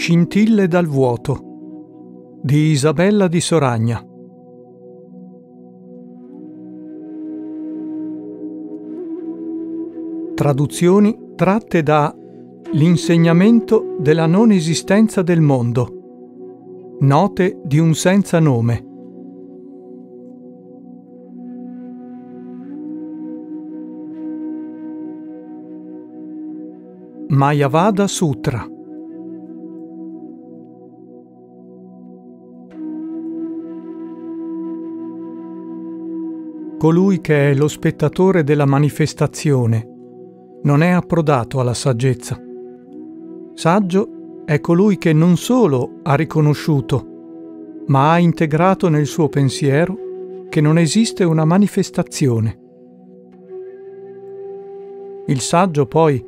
Scintille dal vuoto di Isabella di Soragna. Traduzioni tratte da L'insegnamento della non esistenza del mondo. Note di un senza nome. Mayavada Sutra colui che è lo spettatore della manifestazione, non è approdato alla saggezza. Saggio è colui che non solo ha riconosciuto, ma ha integrato nel suo pensiero che non esiste una manifestazione. Il saggio poi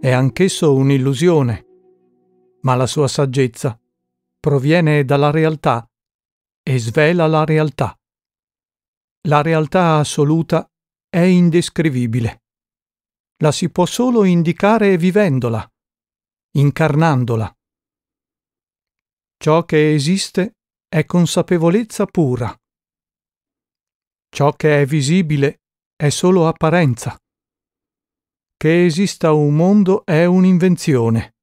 è anch'esso un'illusione, ma la sua saggezza proviene dalla realtà e svela la realtà. La realtà assoluta è indescrivibile. La si può solo indicare vivendola, incarnandola. Ciò che esiste è consapevolezza pura. Ciò che è visibile è solo apparenza. Che esista un mondo è un'invenzione.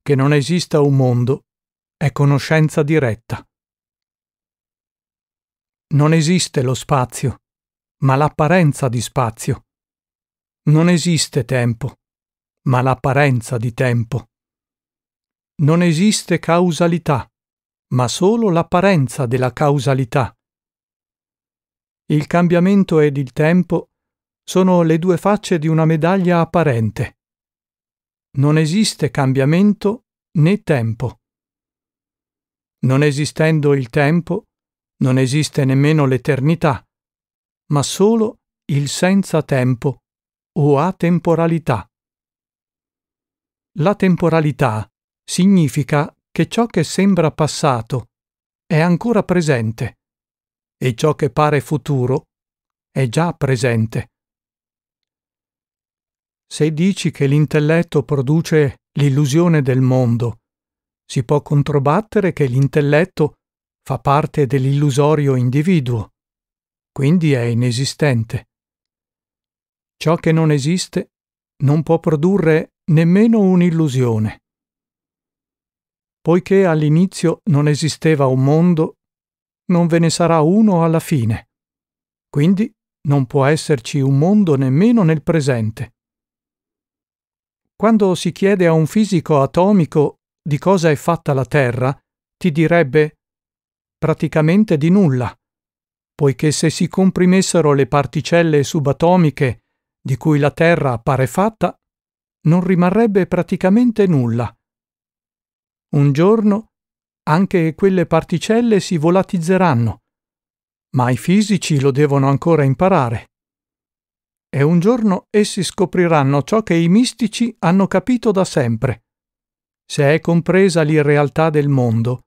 Che non esista un mondo è conoscenza diretta. Non esiste lo spazio, ma l'apparenza di spazio. Non esiste tempo, ma l'apparenza di tempo. Non esiste causalità, ma solo l'apparenza della causalità. Il cambiamento ed il tempo sono le due facce di una medaglia apparente. Non esiste cambiamento né tempo. Non esistendo il tempo, non esiste nemmeno l'eternità, ma solo il senza tempo o atemporalità. La temporalità significa che ciò che sembra passato è ancora presente e ciò che pare futuro è già presente. Se dici che l'intelletto produce l'illusione del mondo, si può controbattere che l'intelletto fa parte dell'illusorio individuo, quindi è inesistente. Ciò che non esiste non può produrre nemmeno un'illusione. Poiché all'inizio non esisteva un mondo, non ve ne sarà uno alla fine. Quindi non può esserci un mondo nemmeno nel presente. Quando si chiede a un fisico atomico di cosa è fatta la Terra, ti direbbe praticamente di nulla, poiché se si comprimessero le particelle subatomiche di cui la Terra appare fatta, non rimarrebbe praticamente nulla. Un giorno anche quelle particelle si volatizzeranno, ma i fisici lo devono ancora imparare. E un giorno essi scopriranno ciò che i mistici hanno capito da sempre. Se è compresa l'irrealtà del mondo,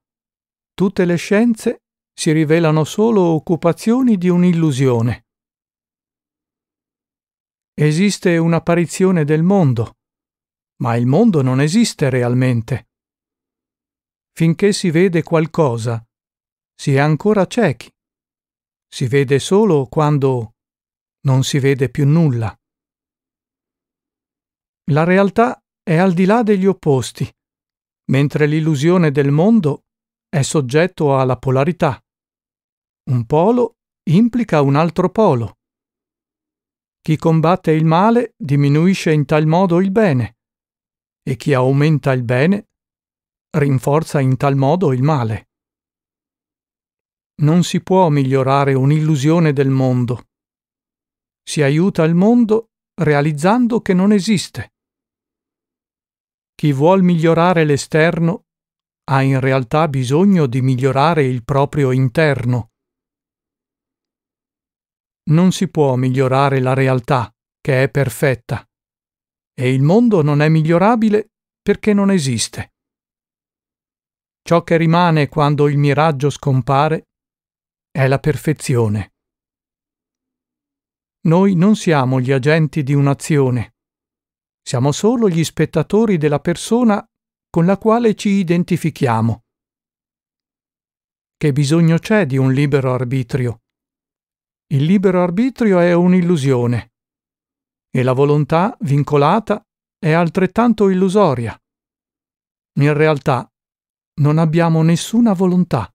Tutte le scienze si rivelano solo occupazioni di un'illusione. Esiste un'apparizione del mondo, ma il mondo non esiste realmente. Finché si vede qualcosa, si è ancora ciechi. Si vede solo quando non si vede più nulla. La realtà è al di là degli opposti, mentre l'illusione del mondo è soggetto alla polarità. Un polo implica un altro polo. Chi combatte il male diminuisce in tal modo il bene e chi aumenta il bene rinforza in tal modo il male. Non si può migliorare un'illusione del mondo. Si aiuta il mondo realizzando che non esiste. Chi vuol migliorare l'esterno ha in realtà bisogno di migliorare il proprio interno. Non si può migliorare la realtà, che è perfetta, e il mondo non è migliorabile perché non esiste. Ciò che rimane quando il miraggio scompare è la perfezione. Noi non siamo gli agenti di un'azione, siamo solo gli spettatori della persona con la quale ci identifichiamo. Che bisogno c'è di un libero arbitrio? Il libero arbitrio è un'illusione e la volontà vincolata è altrettanto illusoria. In realtà non abbiamo nessuna volontà.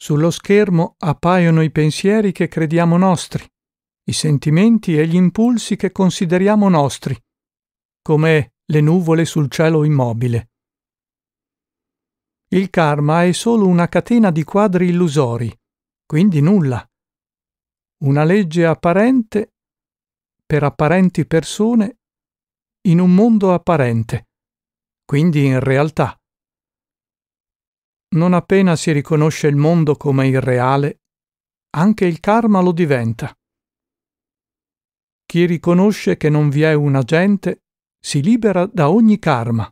Sullo schermo appaiono i pensieri che crediamo nostri, i sentimenti e gli impulsi che consideriamo nostri, come le nuvole sul cielo immobile. Il karma è solo una catena di quadri illusori, quindi nulla. Una legge apparente per apparenti persone in un mondo apparente, quindi in realtà. Non appena si riconosce il mondo come irreale, anche il karma lo diventa. Chi riconosce che non vi è un agente si libera da ogni karma.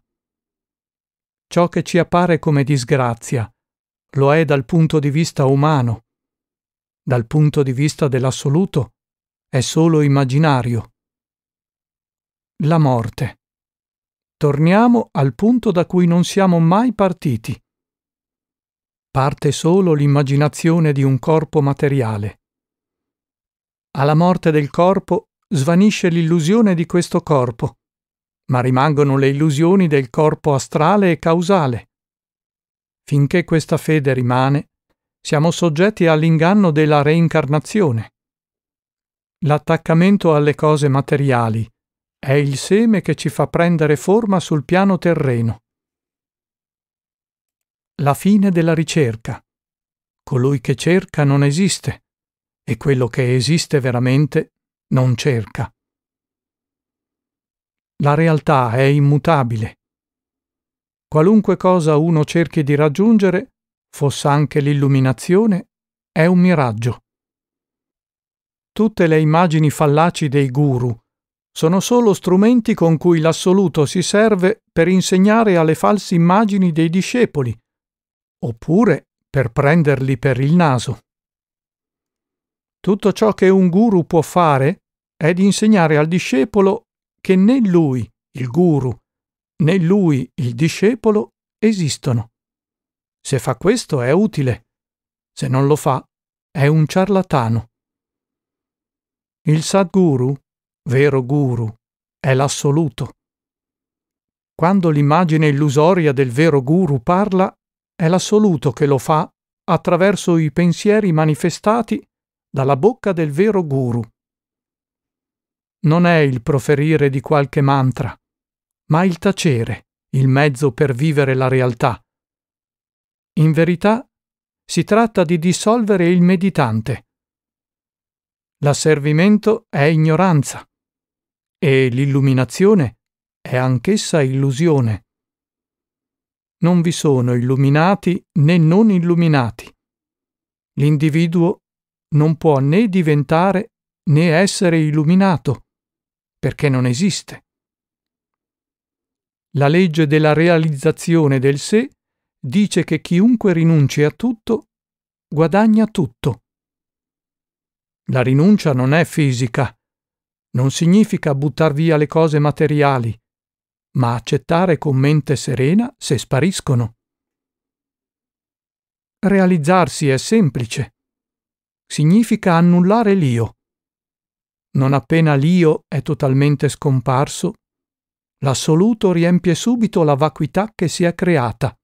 Ciò che ci appare come disgrazia lo è dal punto di vista umano. Dal punto di vista dell'assoluto è solo immaginario. La morte. Torniamo al punto da cui non siamo mai partiti. Parte solo l'immaginazione di un corpo materiale. Alla morte del corpo svanisce l'illusione di questo corpo ma rimangono le illusioni del corpo astrale e causale. Finché questa fede rimane, siamo soggetti all'inganno della reincarnazione. L'attaccamento alle cose materiali è il seme che ci fa prendere forma sul piano terreno. La fine della ricerca. Colui che cerca non esiste e quello che esiste veramente non cerca. La realtà è immutabile. Qualunque cosa uno cerchi di raggiungere, fossa anche l'illuminazione, è un miraggio. Tutte le immagini fallaci dei guru sono solo strumenti con cui l'assoluto si serve per insegnare alle false immagini dei discepoli, oppure per prenderli per il naso. Tutto ciò che un guru può fare è di insegnare al discepolo che né lui, il guru, né lui, il discepolo, esistono. Se fa questo è utile, se non lo fa è un ciarlatano. Il Sadguru, vero guru, è l'assoluto. Quando l'immagine illusoria del vero guru parla, è l'assoluto che lo fa attraverso i pensieri manifestati dalla bocca del vero guru non è il proferire di qualche mantra, ma il tacere, il mezzo per vivere la realtà. In verità, si tratta di dissolvere il meditante. L'asservimento è ignoranza e l'illuminazione è anch'essa illusione. Non vi sono illuminati né non illuminati. L'individuo non può né diventare né essere illuminato perché non esiste. La legge della realizzazione del sé dice che chiunque rinunci a tutto guadagna tutto. La rinuncia non è fisica, non significa buttar via le cose materiali, ma accettare con mente serena se spariscono. Realizzarsi è semplice. Significa annullare l'io, non appena l'io è totalmente scomparso, l'assoluto riempie subito la vacuità che si è creata.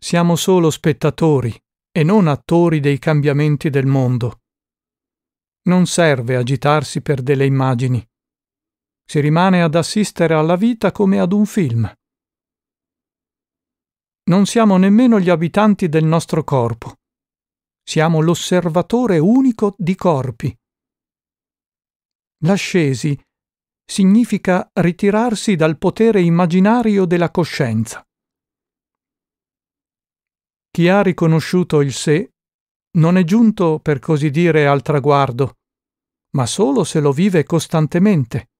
Siamo solo spettatori e non attori dei cambiamenti del mondo. Non serve agitarsi per delle immagini. Si rimane ad assistere alla vita come ad un film. Non siamo nemmeno gli abitanti del nostro corpo. Siamo l'osservatore unico di corpi L'ascesi significa ritirarsi dal potere immaginario della coscienza. Chi ha riconosciuto il sé non è giunto, per così dire, al traguardo, ma solo se lo vive costantemente.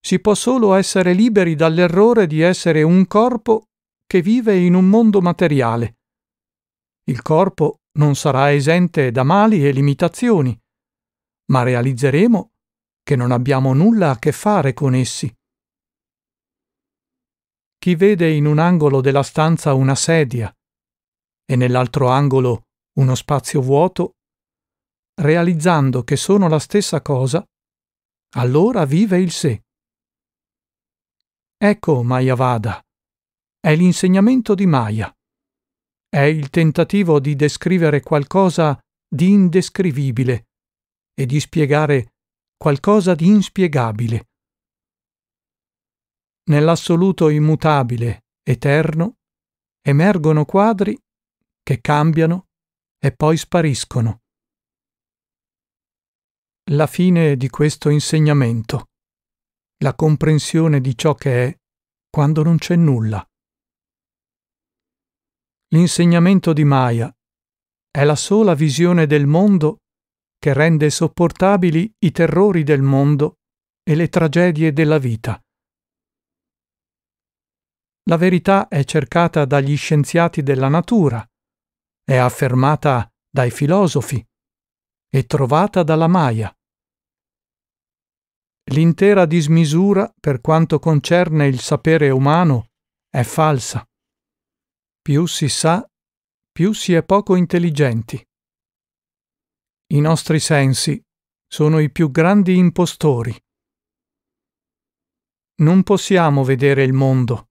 Si può solo essere liberi dall'errore di essere un corpo che vive in un mondo materiale. Il corpo non sarà esente da mali e limitazioni ma realizzeremo che non abbiamo nulla a che fare con essi. Chi vede in un angolo della stanza una sedia e nell'altro angolo uno spazio vuoto, realizzando che sono la stessa cosa, allora vive il sé. Ecco Mayavada, è l'insegnamento di Maya. È il tentativo di descrivere qualcosa di indescrivibile e di spiegare qualcosa di inspiegabile. Nell'assoluto immutabile, eterno, emergono quadri che cambiano e poi spariscono. La fine di questo insegnamento, la comprensione di ciò che è quando non c'è nulla. L'insegnamento di Maya è la sola visione del mondo che rende sopportabili i terrori del mondo e le tragedie della vita. La verità è cercata dagli scienziati della natura, è affermata dai filosofi, e trovata dalla Maya. L'intera dismisura per quanto concerne il sapere umano è falsa. Più si sa, più si è poco intelligenti. I nostri sensi sono i più grandi impostori. Non possiamo vedere il mondo.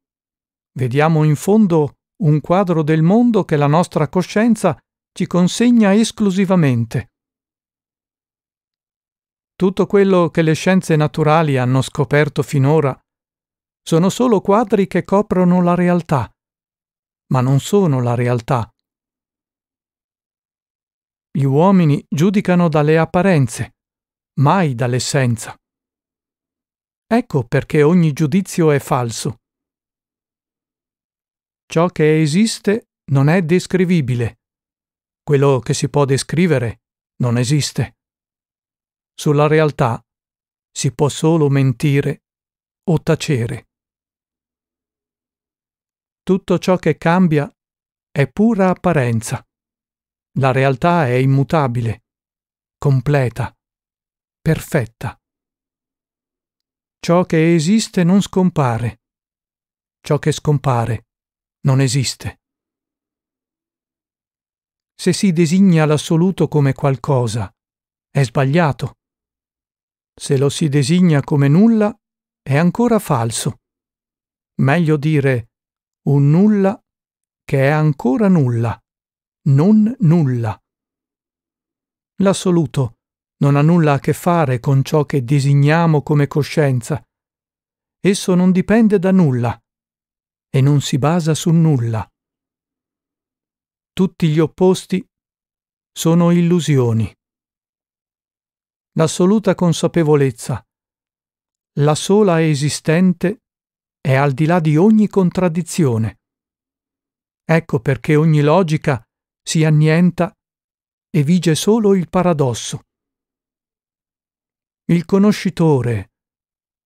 Vediamo in fondo un quadro del mondo che la nostra coscienza ci consegna esclusivamente. Tutto quello che le scienze naturali hanno scoperto finora sono solo quadri che coprono la realtà, ma non sono la realtà. Gli uomini giudicano dalle apparenze, mai dall'essenza. Ecco perché ogni giudizio è falso. Ciò che esiste non è descrivibile. Quello che si può descrivere non esiste. Sulla realtà si può solo mentire o tacere. Tutto ciò che cambia è pura apparenza. La realtà è immutabile, completa, perfetta. Ciò che esiste non scompare. Ciò che scompare non esiste. Se si designa l'assoluto come qualcosa, è sbagliato. Se lo si designa come nulla, è ancora falso. Meglio dire un nulla che è ancora nulla non nulla. L'assoluto non ha nulla a che fare con ciò che designiamo come coscienza. Esso non dipende da nulla e non si basa su nulla. Tutti gli opposti sono illusioni. L'assoluta consapevolezza, la sola esistente, è al di là di ogni contraddizione. Ecco perché ogni logica si annienta e vige solo il paradosso. Il conoscitore,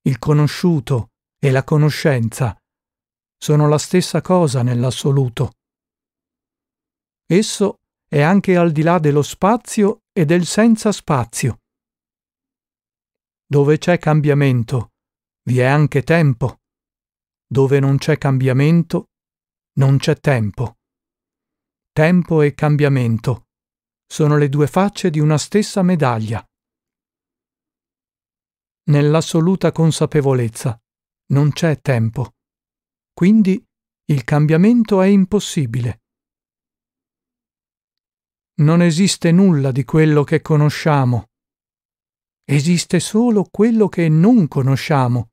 il conosciuto e la conoscenza sono la stessa cosa nell'assoluto. Esso è anche al di là dello spazio e del senza spazio. Dove c'è cambiamento, vi è anche tempo. Dove non c'è cambiamento, non c'è tempo tempo e cambiamento. Sono le due facce di una stessa medaglia. Nell'assoluta consapevolezza non c'è tempo. Quindi il cambiamento è impossibile. Non esiste nulla di quello che conosciamo. Esiste solo quello che non conosciamo.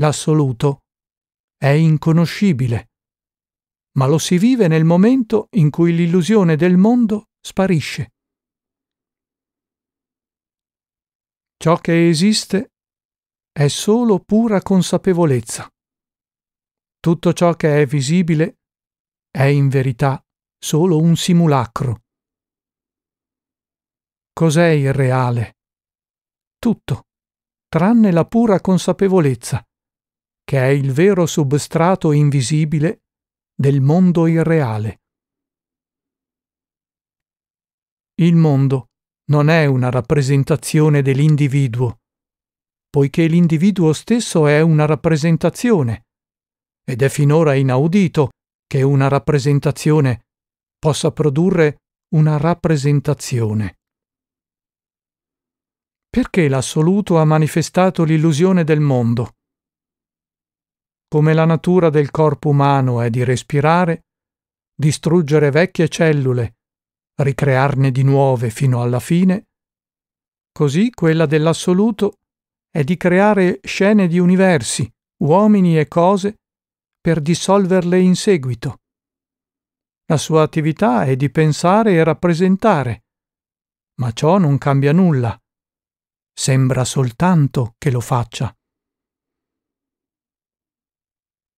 L'assoluto è inconoscibile ma lo si vive nel momento in cui l'illusione del mondo sparisce. Ciò che esiste è solo pura consapevolezza. Tutto ciò che è visibile è in verità solo un simulacro. Cos'è il reale? Tutto, tranne la pura consapevolezza, che è il vero substrato invisibile del mondo irreale. Il mondo non è una rappresentazione dell'individuo, poiché l'individuo stesso è una rappresentazione, ed è finora inaudito che una rappresentazione possa produrre una rappresentazione. Perché l'assoluto ha manifestato l'illusione del mondo? come la natura del corpo umano è di respirare, distruggere vecchie cellule, ricrearne di nuove fino alla fine, così quella dell'assoluto è di creare scene di universi, uomini e cose, per dissolverle in seguito. La sua attività è di pensare e rappresentare, ma ciò non cambia nulla. Sembra soltanto che lo faccia.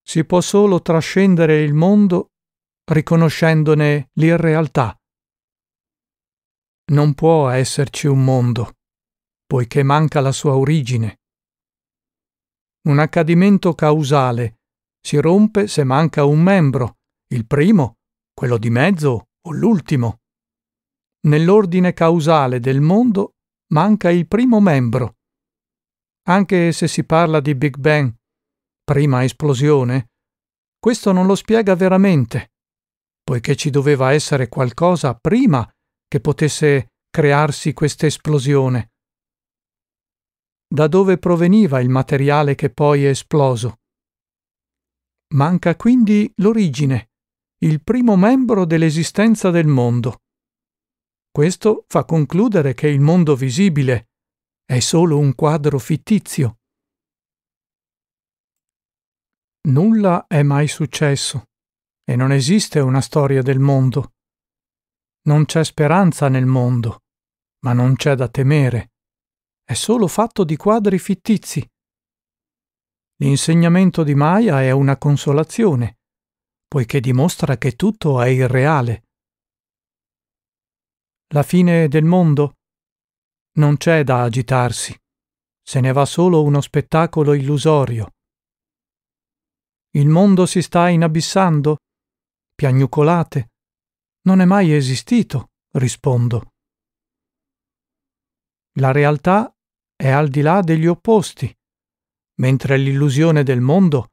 Si può solo trascendere il mondo riconoscendone l'irrealtà. Non può esserci un mondo, poiché manca la sua origine. Un accadimento causale si rompe se manca un membro, il primo, quello di mezzo o l'ultimo. Nell'ordine causale del mondo manca il primo membro. Anche se si parla di Big Bang, prima esplosione? Questo non lo spiega veramente, poiché ci doveva essere qualcosa prima che potesse crearsi questa esplosione. Da dove proveniva il materiale che poi è esploso? Manca quindi l'origine, il primo membro dell'esistenza del mondo. Questo fa concludere che il mondo visibile è solo un quadro fittizio, Nulla è mai successo e non esiste una storia del mondo. Non c'è speranza nel mondo, ma non c'è da temere. È solo fatto di quadri fittizi. L'insegnamento di Maya è una consolazione, poiché dimostra che tutto è irreale. La fine del mondo? Non c'è da agitarsi. Se ne va solo uno spettacolo illusorio il mondo si sta inabissando? Piagnucolate. Non è mai esistito, rispondo. La realtà è al di là degli opposti, mentre l'illusione del mondo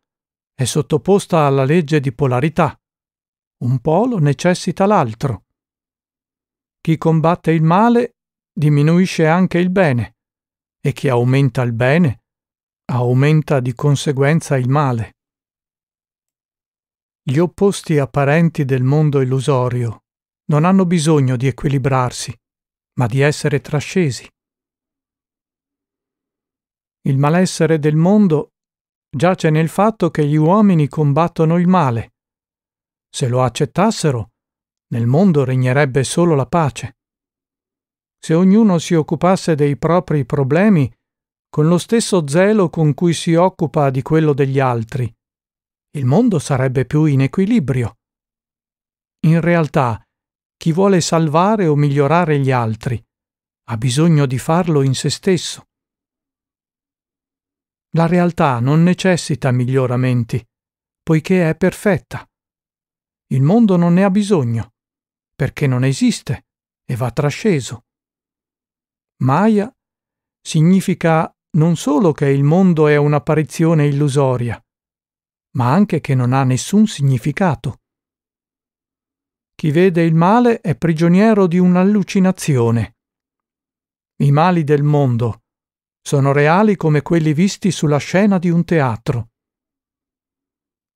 è sottoposta alla legge di polarità. Un polo necessita l'altro. Chi combatte il male diminuisce anche il bene e chi aumenta il bene aumenta di conseguenza il male. Gli opposti apparenti del mondo illusorio non hanno bisogno di equilibrarsi, ma di essere trascesi. Il malessere del mondo giace nel fatto che gli uomini combattono il male. Se lo accettassero, nel mondo regnerebbe solo la pace. Se ognuno si occupasse dei propri problemi con lo stesso zelo con cui si occupa di quello degli altri, il mondo sarebbe più in equilibrio. In realtà, chi vuole salvare o migliorare gli altri ha bisogno di farlo in se stesso. La realtà non necessita miglioramenti, poiché è perfetta. Il mondo non ne ha bisogno, perché non esiste e va trasceso. Maya significa non solo che il mondo è un'apparizione illusoria, ma anche che non ha nessun significato. Chi vede il male è prigioniero di un'allucinazione. I mali del mondo sono reali come quelli visti sulla scena di un teatro.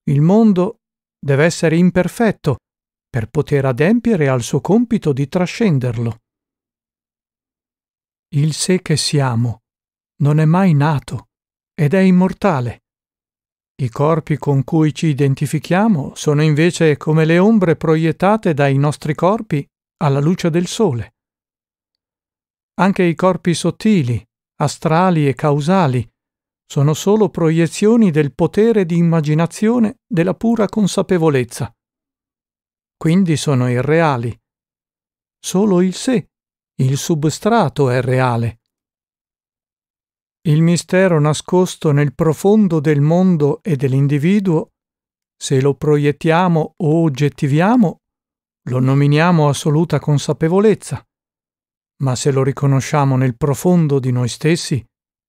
Il mondo deve essere imperfetto per poter adempiere al suo compito di trascenderlo. Il sé che siamo non è mai nato ed è immortale. I corpi con cui ci identifichiamo sono invece come le ombre proiettate dai nostri corpi alla luce del sole. Anche i corpi sottili, astrali e causali sono solo proiezioni del potere di immaginazione della pura consapevolezza. Quindi sono irreali. Solo il sé, il substrato è reale il mistero nascosto nel profondo del mondo e dell'individuo, se lo proiettiamo o oggettiviamo, lo nominiamo assoluta consapevolezza, ma se lo riconosciamo nel profondo di noi stessi,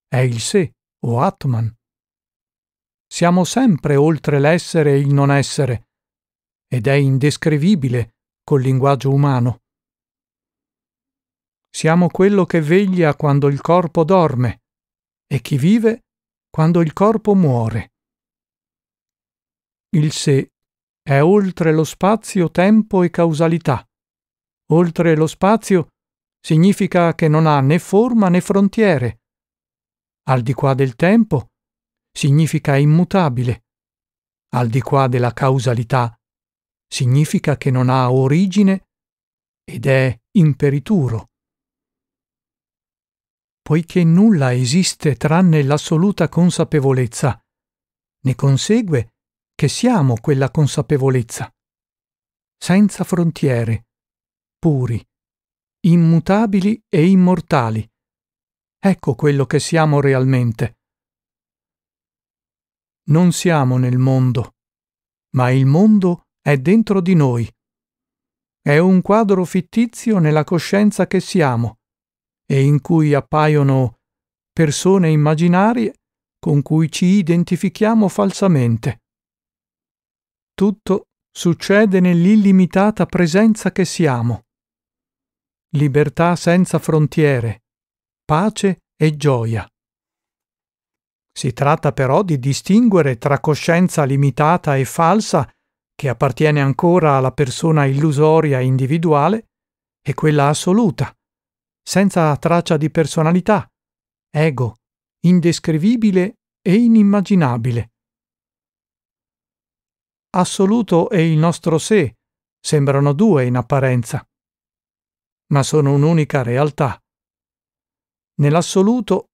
è il sé o Atman. Siamo sempre oltre l'essere e il non essere, ed è indescrivibile col linguaggio umano. Siamo quello che veglia quando il corpo dorme, e chi vive quando il corpo muore. Il sé è oltre lo spazio, tempo e causalità. Oltre lo spazio significa che non ha né forma né frontiere. Al di qua del tempo significa immutabile. Al di qua della causalità significa che non ha origine ed è imperituro poiché nulla esiste tranne l'assoluta consapevolezza. Ne consegue che siamo quella consapevolezza. Senza frontiere, puri, immutabili e immortali. Ecco quello che siamo realmente. Non siamo nel mondo, ma il mondo è dentro di noi. È un quadro fittizio nella coscienza che siamo, e in cui appaiono persone immaginarie con cui ci identifichiamo falsamente. Tutto succede nell'illimitata presenza che siamo. Libertà senza frontiere, pace e gioia. Si tratta però di distinguere tra coscienza limitata e falsa, che appartiene ancora alla persona illusoria individuale, e quella assoluta, senza traccia di personalità, ego, indescrivibile e inimmaginabile. Assoluto e il nostro sé sembrano due in apparenza, ma sono un'unica realtà. Nell'assoluto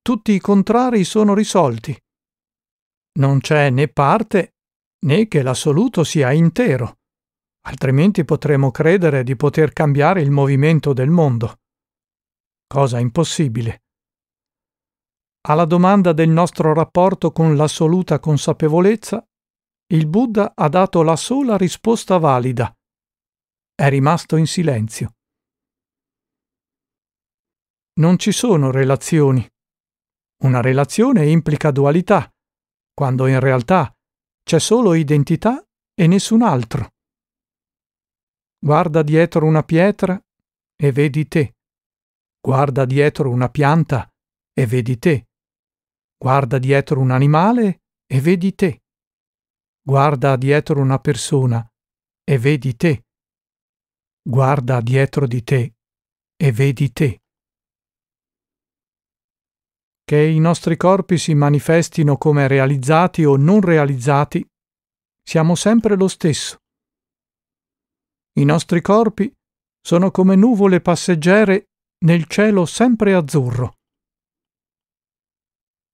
tutti i contrari sono risolti. Non c'è né parte né che l'assoluto sia intero, altrimenti potremmo credere di poter cambiare il movimento del mondo cosa impossibile. Alla domanda del nostro rapporto con l'assoluta consapevolezza, il Buddha ha dato la sola risposta valida. È rimasto in silenzio. Non ci sono relazioni. Una relazione implica dualità, quando in realtà c'è solo identità e nessun altro. Guarda dietro una pietra e vedi te. Guarda dietro una pianta e vedi te. Guarda dietro un animale e vedi te. Guarda dietro una persona e vedi te. Guarda dietro di te e vedi te. Che i nostri corpi si manifestino come realizzati o non realizzati, siamo sempre lo stesso. I nostri corpi sono come nuvole passeggere nel cielo sempre azzurro.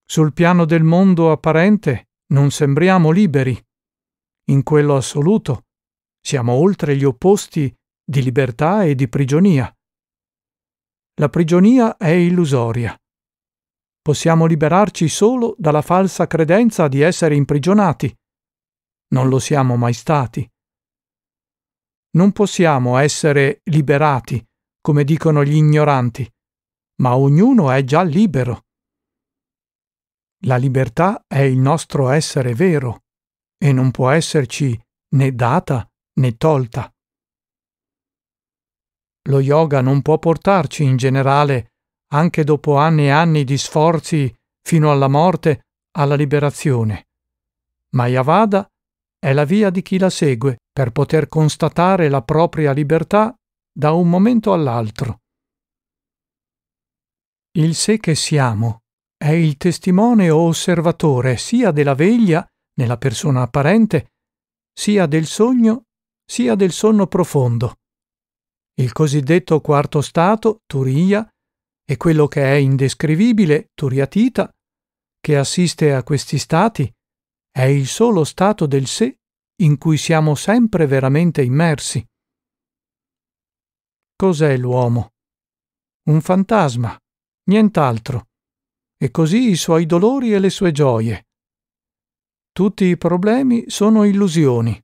Sul piano del mondo apparente non sembriamo liberi. In quello assoluto siamo oltre gli opposti di libertà e di prigionia. La prigionia è illusoria. Possiamo liberarci solo dalla falsa credenza di essere imprigionati. Non lo siamo mai stati. Non possiamo essere liberati come dicono gli ignoranti, ma ognuno è già libero. La libertà è il nostro essere vero e non può esserci né data né tolta. Lo yoga non può portarci in generale, anche dopo anni e anni di sforzi fino alla morte, alla liberazione. Mayavada è la via di chi la segue per poter constatare la propria libertà da un momento all'altro. Il sé che siamo è il testimone o osservatore sia della veglia, nella persona apparente, sia del sogno, sia del sonno profondo. Il cosiddetto quarto stato, Turia, e quello che è indescrivibile, Turiatita, che assiste a questi stati, è il solo stato del sé in cui siamo sempre veramente immersi. Cos'è l'uomo? Un fantasma, nient'altro. E così i suoi dolori e le sue gioie. Tutti i problemi sono illusioni.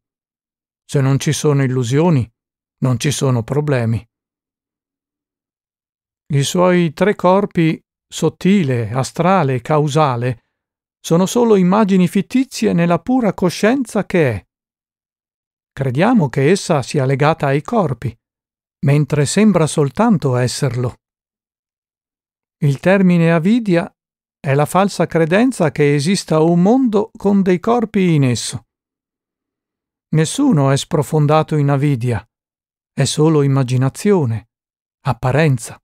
Se non ci sono illusioni, non ci sono problemi. I suoi tre corpi, sottile, astrale e causale, sono solo immagini fittizie nella pura coscienza che è. Crediamo che essa sia legata ai corpi, mentre sembra soltanto esserlo. Il termine avidia è la falsa credenza che esista un mondo con dei corpi in esso. Nessuno è sprofondato in avidia, è solo immaginazione, apparenza.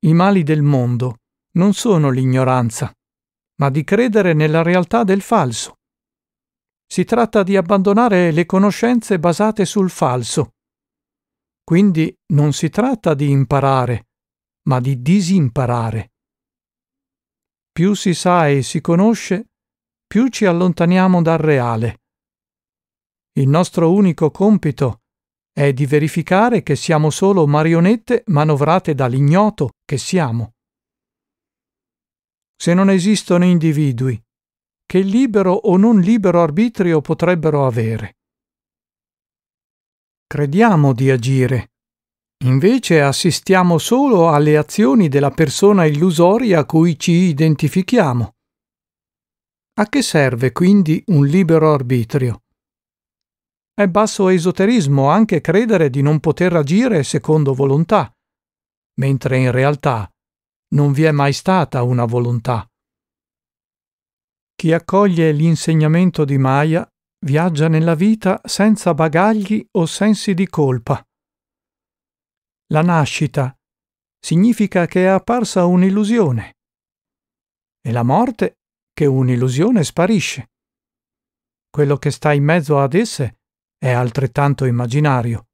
I mali del mondo non sono l'ignoranza, ma di credere nella realtà del falso. Si tratta di abbandonare le conoscenze basate sul falso quindi non si tratta di imparare, ma di disimparare. Più si sa e si conosce, più ci allontaniamo dal reale. Il nostro unico compito è di verificare che siamo solo marionette manovrate dall'ignoto che siamo. Se non esistono individui, che libero o non libero arbitrio potrebbero avere? crediamo di agire. Invece assistiamo solo alle azioni della persona illusoria a cui ci identifichiamo. A che serve quindi un libero arbitrio? È basso esoterismo anche credere di non poter agire secondo volontà, mentre in realtà non vi è mai stata una volontà. Chi accoglie l'insegnamento di Maya Viaggia nella vita senza bagagli o sensi di colpa. La nascita significa che è apparsa un'illusione e la morte che un'illusione sparisce. Quello che sta in mezzo ad esse è altrettanto immaginario.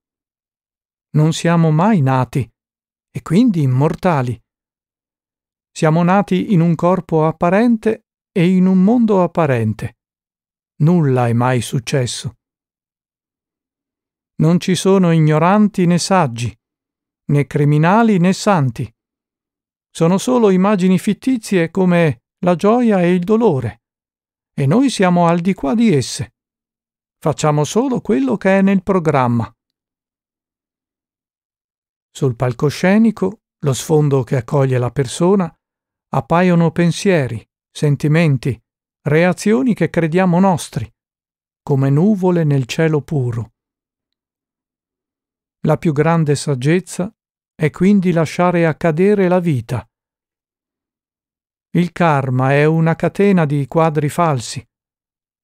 Non siamo mai nati e quindi immortali. Siamo nati in un corpo apparente e in un mondo apparente. Nulla è mai successo. Non ci sono ignoranti né saggi, né criminali né santi. Sono solo immagini fittizie come la gioia e il dolore. E noi siamo al di qua di esse. Facciamo solo quello che è nel programma. Sul palcoscenico, lo sfondo che accoglie la persona, appaiono pensieri, sentimenti, reazioni che crediamo nostri, come nuvole nel cielo puro. La più grande saggezza è quindi lasciare accadere la vita. Il karma è una catena di quadri falsi.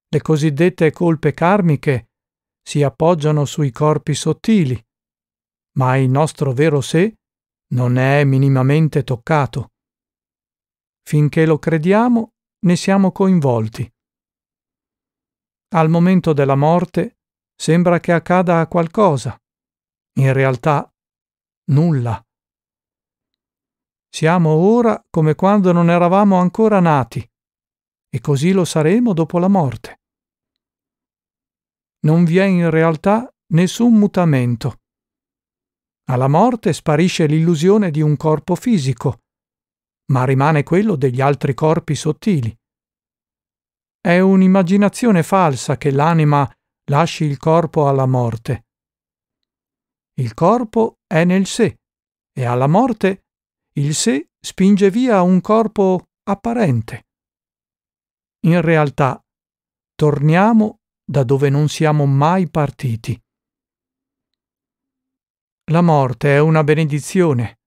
Le cosiddette colpe karmiche si appoggiano sui corpi sottili, ma il nostro vero sé non è minimamente toccato. Finché lo crediamo, ne siamo coinvolti. Al momento della morte sembra che accada qualcosa. In realtà, nulla. Siamo ora come quando non eravamo ancora nati, e così lo saremo dopo la morte. Non vi è in realtà nessun mutamento. Alla morte sparisce l'illusione di un corpo fisico, ma rimane quello degli altri corpi sottili. È un'immaginazione falsa che l'anima lasci il corpo alla morte. Il corpo è nel sé e alla morte il sé spinge via un corpo apparente. In realtà, torniamo da dove non siamo mai partiti. La morte è una benedizione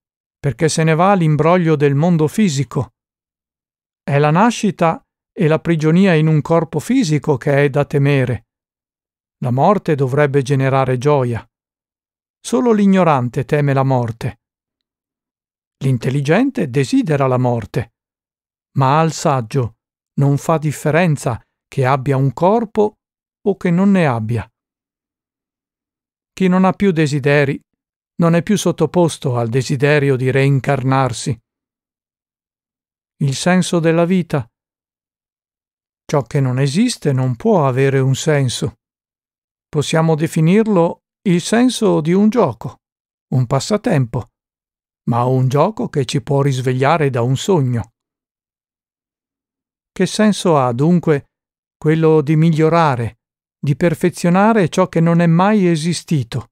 perché se ne va l'imbroglio del mondo fisico. È la nascita e la prigionia in un corpo fisico che è da temere. La morte dovrebbe generare gioia. Solo l'ignorante teme la morte. L'intelligente desidera la morte, ma al saggio non fa differenza che abbia un corpo o che non ne abbia. Chi non ha più desideri non è più sottoposto al desiderio di reincarnarsi. Il senso della vita. Ciò che non esiste non può avere un senso. Possiamo definirlo il senso di un gioco, un passatempo, ma un gioco che ci può risvegliare da un sogno. Che senso ha dunque quello di migliorare, di perfezionare ciò che non è mai esistito?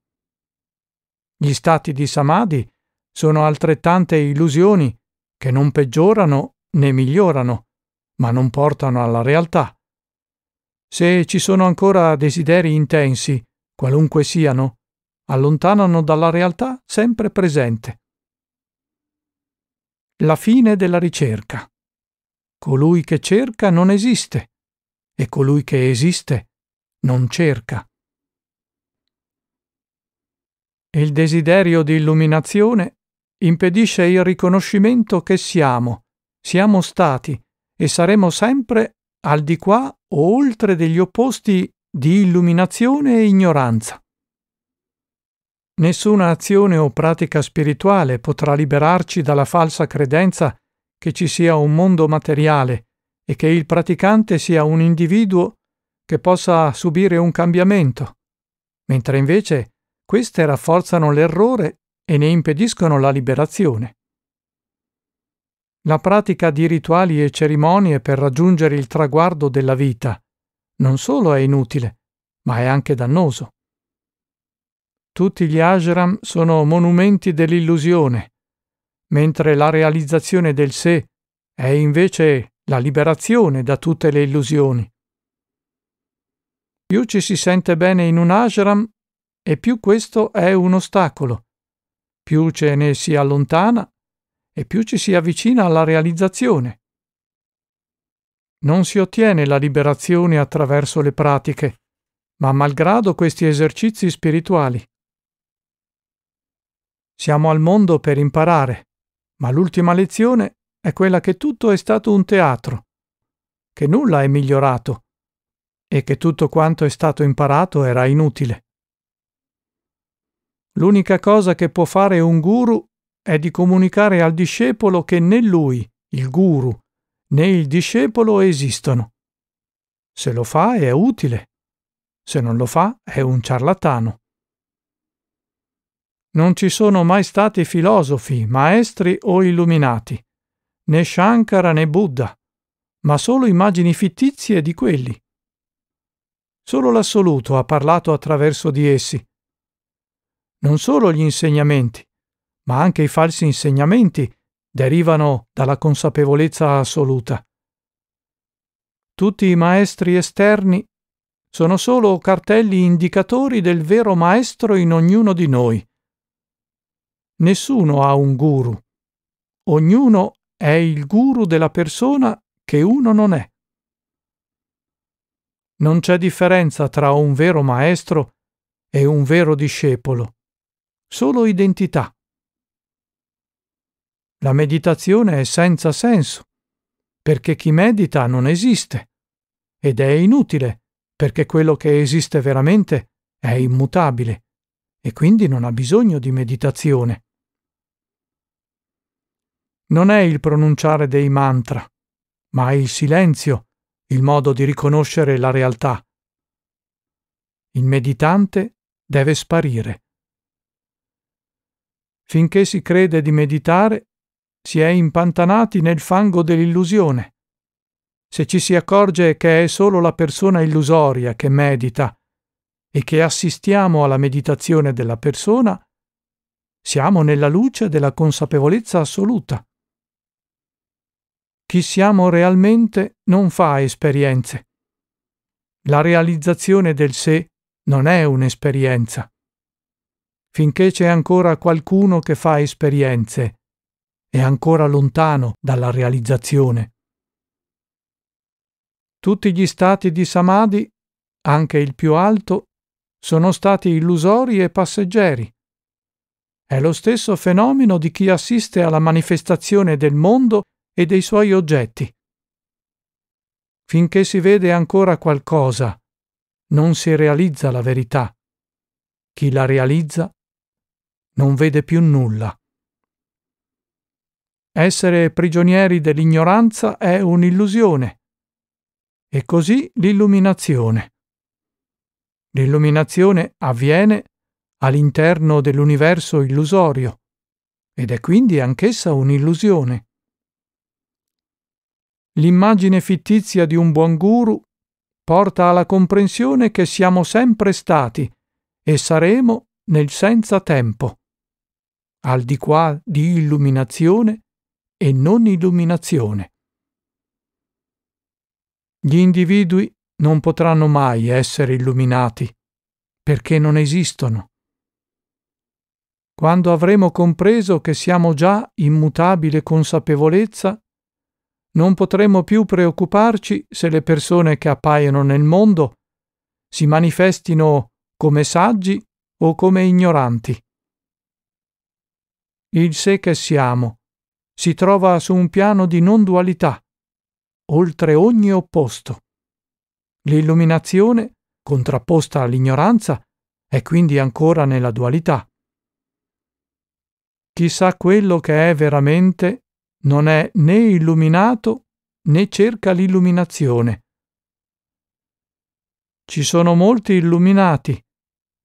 Gli stati di samadhi sono altrettante illusioni che non peggiorano né migliorano, ma non portano alla realtà. Se ci sono ancora desideri intensi, qualunque siano, allontanano dalla realtà sempre presente. La fine della ricerca. Colui che cerca non esiste e colui che esiste non cerca il desiderio di illuminazione impedisce il riconoscimento che siamo, siamo stati e saremo sempre al di qua o oltre degli opposti di illuminazione e ignoranza. Nessuna azione o pratica spirituale potrà liberarci dalla falsa credenza che ci sia un mondo materiale e che il praticante sia un individuo che possa subire un cambiamento, mentre invece queste rafforzano l'errore e ne impediscono la liberazione. La pratica di rituali e cerimonie per raggiungere il traguardo della vita non solo è inutile, ma è anche dannoso. Tutti gli ashram sono monumenti dell'illusione, mentre la realizzazione del sé è invece la liberazione da tutte le illusioni. Più ci si sente bene in un ashram, e più questo è un ostacolo. Più ce ne si allontana e più ci si avvicina alla realizzazione. Non si ottiene la liberazione attraverso le pratiche, ma malgrado questi esercizi spirituali. Siamo al mondo per imparare, ma l'ultima lezione è quella che tutto è stato un teatro, che nulla è migliorato e che tutto quanto è stato imparato era inutile. L'unica cosa che può fare un guru è di comunicare al discepolo che né lui, il guru, né il discepolo esistono. Se lo fa è utile, se non lo fa è un ciarlatano. Non ci sono mai stati filosofi, maestri o illuminati, né Shankara né Buddha, ma solo immagini fittizie di quelli. Solo l'assoluto ha parlato attraverso di essi, non solo gli insegnamenti, ma anche i falsi insegnamenti derivano dalla consapevolezza assoluta. Tutti i maestri esterni sono solo cartelli indicatori del vero maestro in ognuno di noi. Nessuno ha un guru. Ognuno è il guru della persona che uno non è. Non c'è differenza tra un vero maestro e un vero discepolo solo identità. La meditazione è senza senso, perché chi medita non esiste, ed è inutile, perché quello che esiste veramente è immutabile, e quindi non ha bisogno di meditazione. Non è il pronunciare dei mantra, ma il silenzio, il modo di riconoscere la realtà. Il meditante deve sparire. Finché si crede di meditare, si è impantanati nel fango dell'illusione. Se ci si accorge che è solo la persona illusoria che medita e che assistiamo alla meditazione della persona, siamo nella luce della consapevolezza assoluta. Chi siamo realmente non fa esperienze. La realizzazione del sé non è un'esperienza finché c'è ancora qualcuno che fa esperienze. È ancora lontano dalla realizzazione. Tutti gli stati di Samadhi, anche il più alto, sono stati illusori e passeggeri. È lo stesso fenomeno di chi assiste alla manifestazione del mondo e dei suoi oggetti. Finché si vede ancora qualcosa, non si realizza la verità. Chi la realizza non vede più nulla. Essere prigionieri dell'ignoranza è un'illusione. E così l'illuminazione. L'illuminazione avviene all'interno dell'universo illusorio ed è quindi anch'essa un'illusione. L'immagine fittizia di un buon guru porta alla comprensione che siamo sempre stati e saremo nel senza tempo al di qua di illuminazione e non illuminazione. Gli individui non potranno mai essere illuminati, perché non esistono. Quando avremo compreso che siamo già immutabile consapevolezza, non potremo più preoccuparci se le persone che appaiono nel mondo si manifestino come saggi o come ignoranti il sé che siamo, si trova su un piano di non dualità, oltre ogni opposto. L'illuminazione, contrapposta all'ignoranza, è quindi ancora nella dualità. Chi sa quello che è veramente non è né illuminato né cerca l'illuminazione. Ci sono molti illuminati,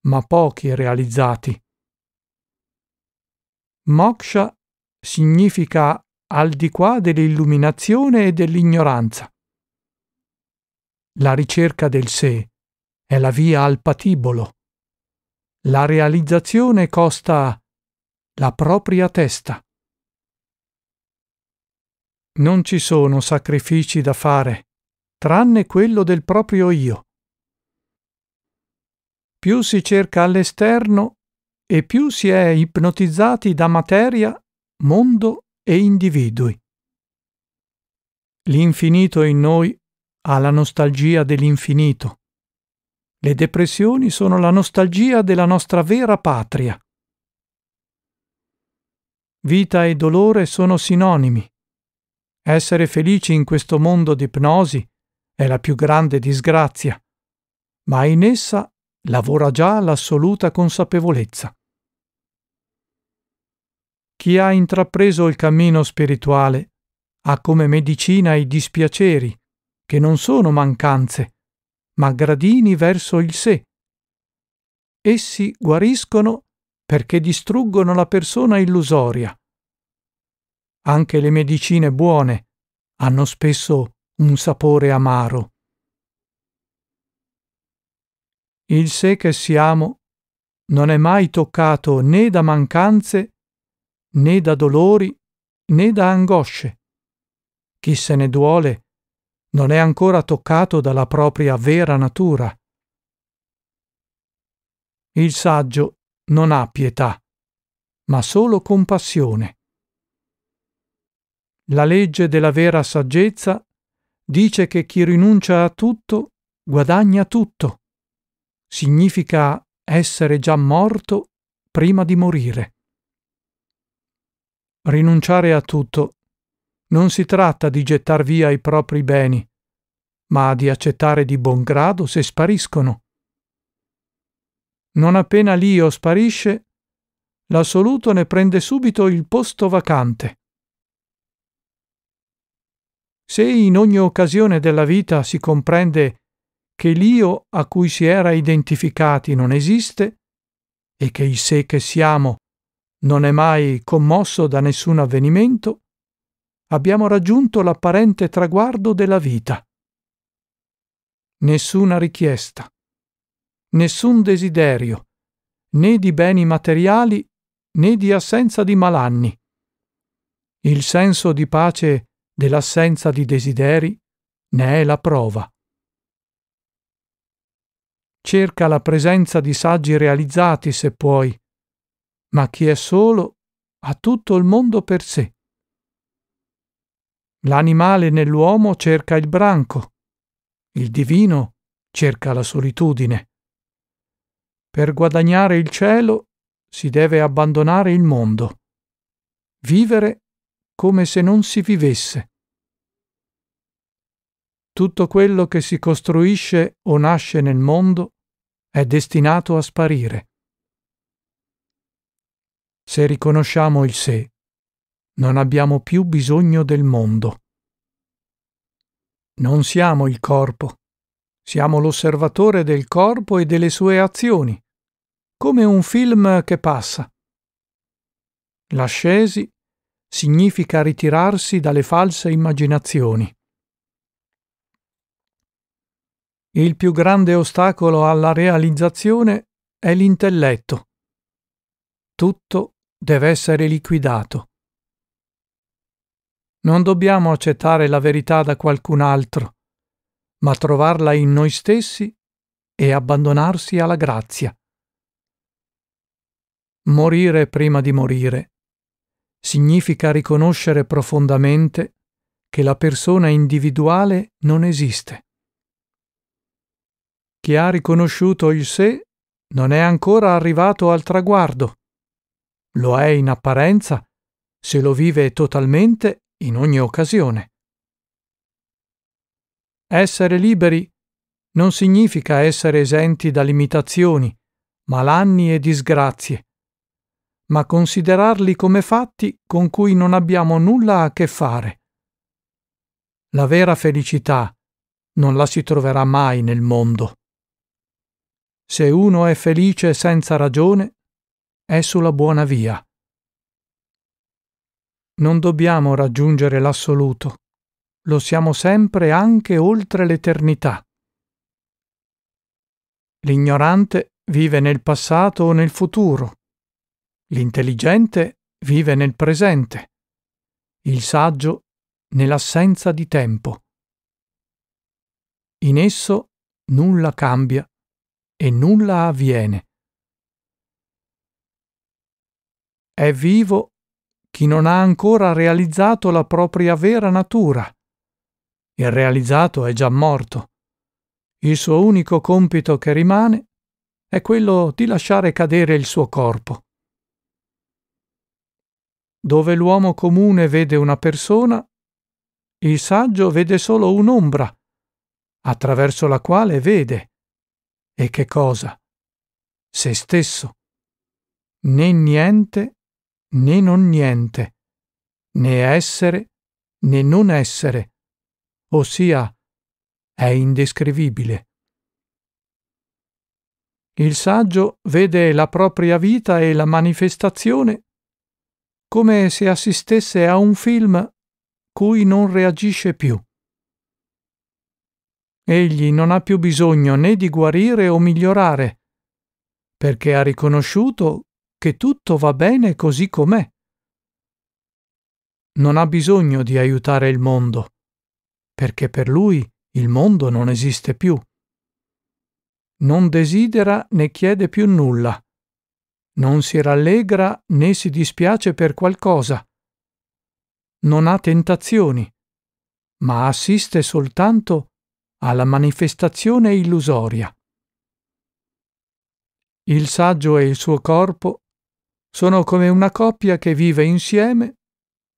ma pochi realizzati. Moksha significa al di qua dell'illuminazione e dell'ignoranza. La ricerca del sé è la via al patibolo. La realizzazione costa la propria testa. Non ci sono sacrifici da fare, tranne quello del proprio io. Più si cerca all'esterno, e più si è ipnotizzati da materia, mondo e individui. L'infinito in noi ha la nostalgia dell'infinito. Le depressioni sono la nostalgia della nostra vera patria. Vita e dolore sono sinonimi. Essere felici in questo mondo di ipnosi è la più grande disgrazia, ma in essa lavora già l'assoluta consapevolezza. Chi ha intrapreso il cammino spirituale ha come medicina i dispiaceri, che non sono mancanze, ma gradini verso il sé. Essi guariscono perché distruggono la persona illusoria. Anche le medicine buone hanno spesso un sapore amaro. Il sé che siamo non è mai toccato né da mancanze né da dolori né da angosce. Chi se ne duole non è ancora toccato dalla propria vera natura. Il saggio non ha pietà, ma solo compassione. La legge della vera saggezza dice che chi rinuncia a tutto guadagna tutto. Significa essere già morto prima di morire rinunciare a tutto. Non si tratta di gettar via i propri beni, ma di accettare di buon grado se spariscono. Non appena l'io sparisce, l'assoluto ne prende subito il posto vacante. Se in ogni occasione della vita si comprende che l'io a cui si era identificati non esiste e che il sé che siamo non è mai commosso da nessun avvenimento, abbiamo raggiunto l'apparente traguardo della vita. Nessuna richiesta, nessun desiderio, né di beni materiali né di assenza di malanni. Il senso di pace dell'assenza di desideri ne è la prova. Cerca la presenza di saggi realizzati, se puoi, ma chi è solo ha tutto il mondo per sé. L'animale nell'uomo cerca il branco, il divino cerca la solitudine. Per guadagnare il cielo si deve abbandonare il mondo, vivere come se non si vivesse. Tutto quello che si costruisce o nasce nel mondo è destinato a sparire se riconosciamo il sé, non abbiamo più bisogno del mondo. Non siamo il corpo, siamo l'osservatore del corpo e delle sue azioni, come un film che passa. L'ascesi significa ritirarsi dalle false immaginazioni. Il più grande ostacolo alla realizzazione è l'intelletto. Tutto deve essere liquidato. Non dobbiamo accettare la verità da qualcun altro, ma trovarla in noi stessi e abbandonarsi alla grazia. Morire prima di morire significa riconoscere profondamente che la persona individuale non esiste. Chi ha riconosciuto il sé non è ancora arrivato al traguardo lo è in apparenza, se lo vive totalmente in ogni occasione. Essere liberi non significa essere esenti da limitazioni, malanni e disgrazie, ma considerarli come fatti con cui non abbiamo nulla a che fare. La vera felicità non la si troverà mai nel mondo. Se uno è felice senza ragione, è sulla buona via. Non dobbiamo raggiungere l'assoluto, lo siamo sempre anche oltre l'eternità. L'ignorante vive nel passato o nel futuro, l'intelligente vive nel presente, il saggio nell'assenza di tempo. In esso nulla cambia e nulla avviene. È vivo chi non ha ancora realizzato la propria vera natura. Il realizzato è già morto. Il suo unico compito che rimane è quello di lasciare cadere il suo corpo. Dove l'uomo comune vede una persona, il saggio vede solo un'ombra, attraverso la quale vede. E che cosa? Se stesso. Né niente né non niente, né essere né non essere, ossia è indescrivibile. Il saggio vede la propria vita e la manifestazione come se assistesse a un film cui non reagisce più. Egli non ha più bisogno né di guarire o migliorare, perché ha riconosciuto che tutto va bene così com'è. Non ha bisogno di aiutare il mondo, perché per lui il mondo non esiste più. Non desidera né chiede più nulla. Non si rallegra né si dispiace per qualcosa. Non ha tentazioni, ma assiste soltanto alla manifestazione illusoria. Il saggio e il suo corpo sono come una coppia che vive insieme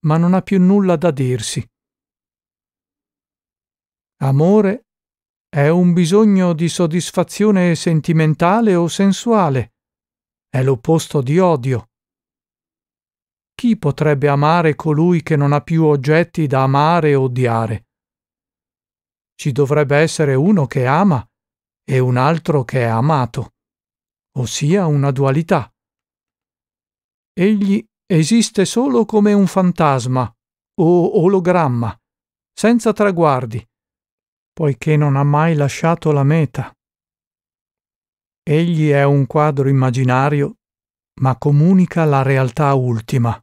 ma non ha più nulla da dirsi. Amore è un bisogno di soddisfazione sentimentale o sensuale. È l'opposto di odio. Chi potrebbe amare colui che non ha più oggetti da amare e odiare? Ci dovrebbe essere uno che ama e un altro che è amato, ossia una dualità. Egli esiste solo come un fantasma o ologramma, senza traguardi, poiché non ha mai lasciato la meta. Egli è un quadro immaginario, ma comunica la realtà ultima.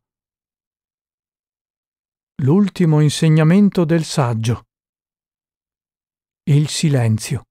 L'ultimo insegnamento del saggio. Il silenzio.